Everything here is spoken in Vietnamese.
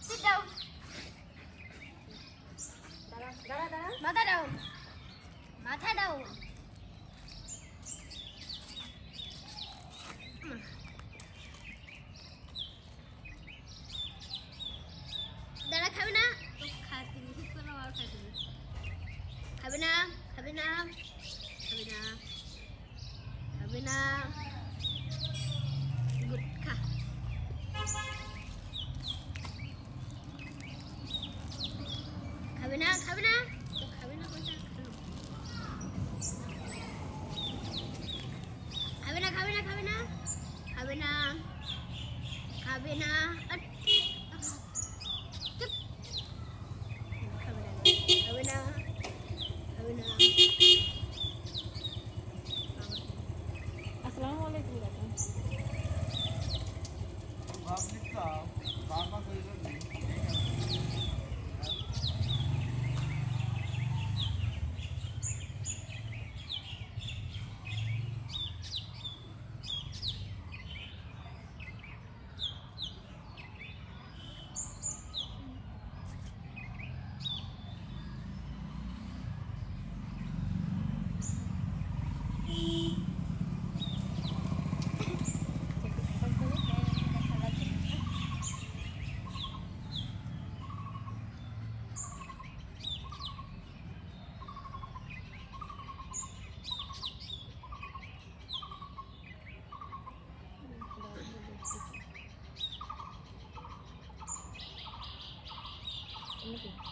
Sit down. Dada, dada. Mata down. Mata down. দাদা খাবে না খাবি ঠিক করে আর খাবি খাবে না খাবে না খাবে না খাবে না good car. খাবে না খাবে না খাবে না খাবে না খাবে না খাবে না খাবে না খাবে না খাবে না খাবে না খাবে না 行。